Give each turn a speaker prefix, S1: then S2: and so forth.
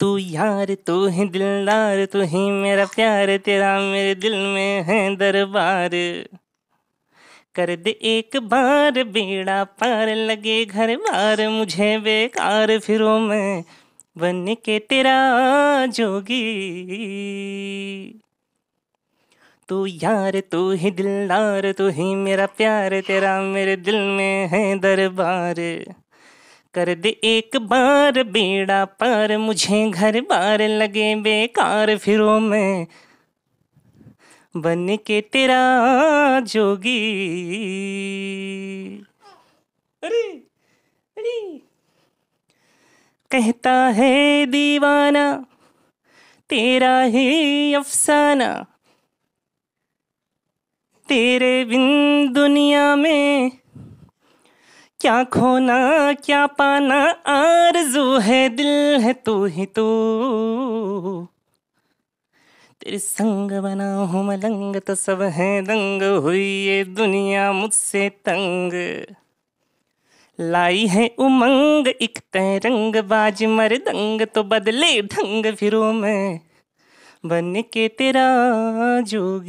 S1: तू यार तू है दिलदार तू ही मेरा प्यार तेरा मेरे दिल में है दरबार कर दे एक बार बेड़ा पार लगे घर बार मुझे बेकार फिरो मैं बन के तेरा जोगी तू यार तू ही दिलदार तू ही मेरा प्यार तेरा मेरे दिल में है दरबार कर दे एक बार बेड़ा पार मुझे घर बार लगे बेकार फिरो मैं बन के तेरा जोगी अरे अरे कहता है दीवाना तेरा ही अफसाना तेरे बिन दुनिया में क्या खोना क्या पाना आरज़ू है दिल है तू तो ही तू तो। तेरे संग बना हूँ मलंग तो सब है दंग हुई ये दुनिया मुझसे तंग लाई है उमंग इक रंग बाज मर दंग तो बदले ढंग फिरो मैं बन के तेरा जोगी